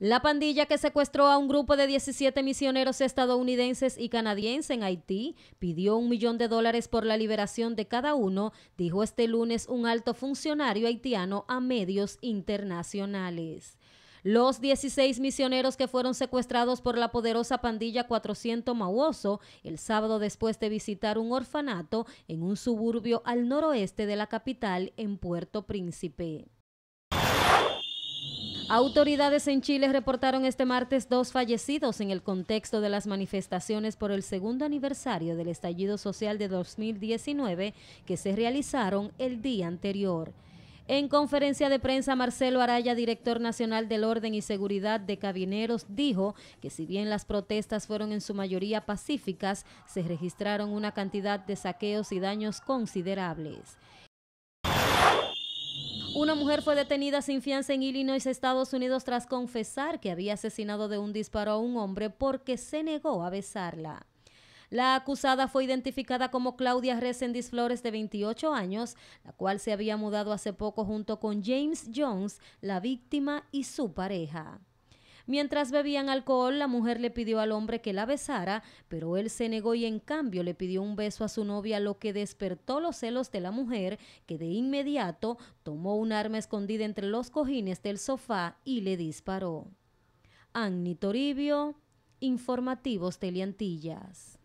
La pandilla que secuestró a un grupo de 17 misioneros estadounidenses y canadienses en Haití pidió un millón de dólares por la liberación de cada uno, dijo este lunes un alto funcionario haitiano a medios internacionales. Los 16 misioneros que fueron secuestrados por la poderosa pandilla 400 Mauoso el sábado después de visitar un orfanato en un suburbio al noroeste de la capital en Puerto Príncipe. Autoridades en Chile reportaron este martes dos fallecidos en el contexto de las manifestaciones por el segundo aniversario del estallido social de 2019 que se realizaron el día anterior. En conferencia de prensa, Marcelo Araya, director nacional del Orden y Seguridad de Cabineros, dijo que si bien las protestas fueron en su mayoría pacíficas, se registraron una cantidad de saqueos y daños considerables. Una mujer fue detenida sin fianza en Illinois, Estados Unidos, tras confesar que había asesinado de un disparo a un hombre porque se negó a besarla. La acusada fue identificada como Claudia Resendiz Flores, de 28 años, la cual se había mudado hace poco junto con James Jones, la víctima y su pareja. Mientras bebían alcohol, la mujer le pidió al hombre que la besara, pero él se negó y en cambio le pidió un beso a su novia, lo que despertó los celos de la mujer, que de inmediato tomó un arma escondida entre los cojines del sofá y le disparó. Anni Toribio, Informativos Teleantillas.